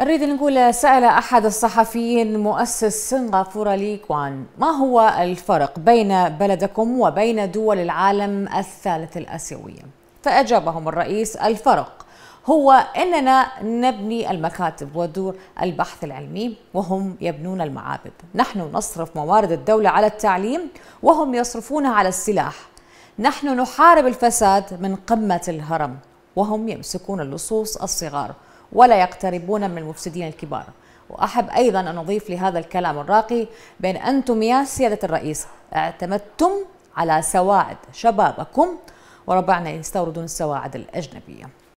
نريد نقول سأل أحد الصحفيين مؤسس سنغافورة لي كوان ما هو الفرق بين بلدكم وبين دول العالم الثالث الآسيوية؟ فأجابهم الرئيس الفرق هو اننا نبني المكاتب ودور البحث العلمي وهم يبنون المعابد، نحن نصرف موارد الدوله على التعليم وهم يصرفونها على السلاح. نحن نحارب الفساد من قمه الهرم وهم يمسكون اللصوص الصغار ولا يقتربون من المفسدين الكبار وأحب أيضا أن أضيف لهذا الكلام الراقي بأن أنتم يا سيادة الرئيس اعتمدتم على سواعد شبابكم وربعنا يستوردون السواعد الأجنبية